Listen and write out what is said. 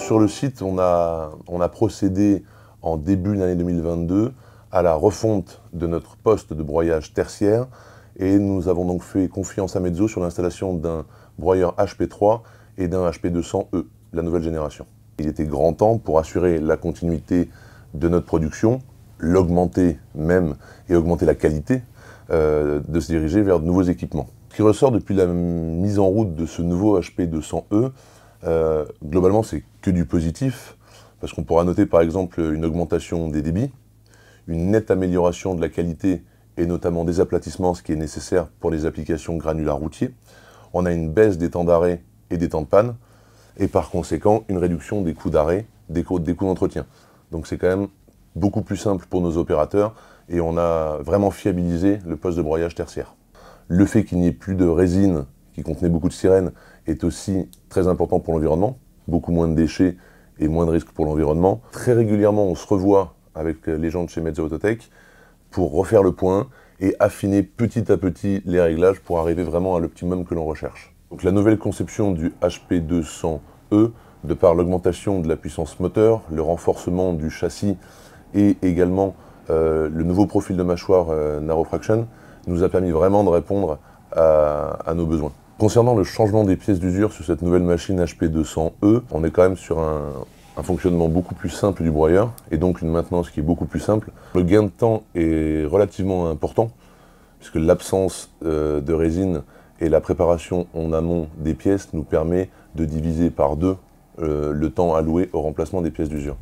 Sur le site, on a, procédé en début d'année 2022 à la refonte de notre poste de broyage tertiaire et nous avons donc fait confiance à Mezzo sur l'installation d'un broyeur HP3 et d'un HP200E, la nouvelle génération. Il était grand temps pour assurer la continuité de notre production, l'augmenter même et augmenter la qualité, euh, de se diriger vers de nouveaux équipements. Ce qui ressort depuis la mise en route de ce nouveau HP200E, euh, globalement, c'est que du positif, parce qu'on pourra noter par exemple une augmentation des débits, une nette amélioration de la qualité et notamment des aplatissements, ce qui est nécessaire pour les applications granulaires routiers. On a une baisse des temps d'arrêt et des temps de panne, et par conséquent une réduction des coûts d'arrêt, des des coûts d'entretien. Donc c'est quand même beaucoup plus simple pour nos opérateurs, et on a vraiment fiabilisé le poste de broyage tertiaire. Le fait qu'il n'y ait plus de résine qui contenait beaucoup de sirènes, est aussi très important pour l'environnement. Beaucoup moins de déchets et moins de risques pour l'environnement. Très régulièrement, on se revoit avec les gens de chez Mezzo Autotech pour refaire le point et affiner petit à petit les réglages pour arriver vraiment à l'optimum que l'on recherche. Donc la nouvelle conception du HP200E, de par l'augmentation de la puissance moteur, le renforcement du châssis et également euh, le nouveau profil de mâchoire euh, Narrow Fraction, nous a permis vraiment de répondre à nos besoins. Concernant le changement des pièces d'usure sur cette nouvelle machine HP200E, on est quand même sur un, fonctionnement beaucoup plus simple du broyeur et donc une maintenance qui est beaucoup plus simple. Le gain de temps est relativement important puisque l'absence euh, de résine et la préparation en amont des pièces nous permet de diviser par deux euh, le temps alloué au remplacement des pièces d'usure.